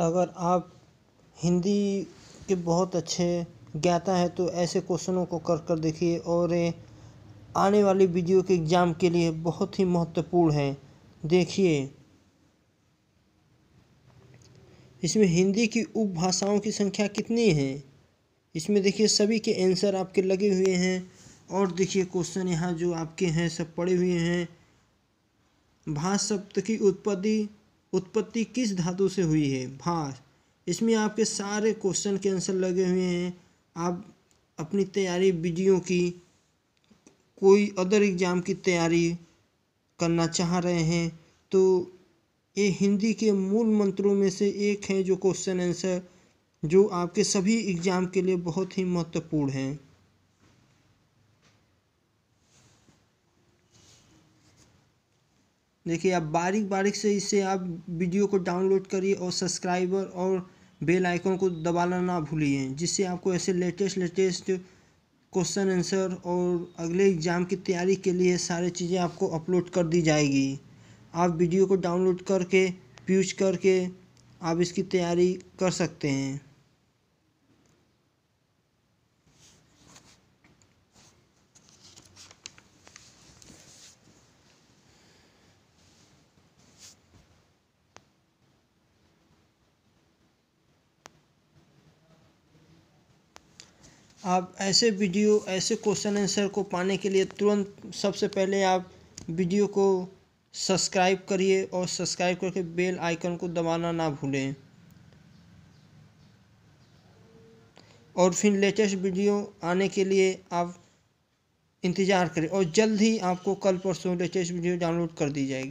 अगर आप हिंदी के बहुत अच्छे ज्ञाता हैं तो ऐसे क्वेश्चनों को कर कर देखिए और आने वाली वीडियो के एग्ज़ाम के लिए बहुत ही महत्वपूर्ण है देखिए इसमें हिंदी की उपभाषाओं की संख्या कितनी है इसमें देखिए सभी के आंसर आपके लगे हुए हैं और देखिए क्वेश्चन यहाँ जो आपके हैं सब पड़े हुए हैं भाषा शब्द की उत्पत्ति उत्पत्ति किस धातु से हुई है भास इसमें आपके सारे क्वेश्चन के आंसर लगे हुए हैं आप अपनी तैयारी वीडियो की कोई अदर एग्ज़ाम की तैयारी करना चाह रहे हैं तो ये हिंदी के मूल मंत्रों में से एक है जो क्वेश्चन आंसर जो आपके सभी एग्ज़ाम के लिए बहुत ही महत्वपूर्ण हैं देखिए आप बारीक बारीक से इसे आप वीडियो को डाउनलोड करिए और सब्सक्राइबर और बेल आइकन को दबाना ना भूलिए जिससे आपको ऐसे लेटेस्ट लेटेस्ट क्वेश्चन आंसर और अगले एग्ज़ाम की तैयारी के लिए सारे चीज़ें आपको अपलोड कर दी जाएगी आप वीडियो को डाउनलोड करके प्यूज करके आप इसकी तैयारी कर सकते हैं आप ऐसे वीडियो ऐसे क्वेश्चन आंसर को पाने के लिए तुरंत सबसे पहले आप वीडियो को सब्सक्राइब करिए और सब्सक्राइब करके बेल आइकन को दबाना ना भूलें और फिर लेटेस्ट वीडियो आने के लिए आप इंतज़ार करें और जल्द ही आपको कल परसों लेटेस्ट वीडियो डाउनलोड कर दी जाएगी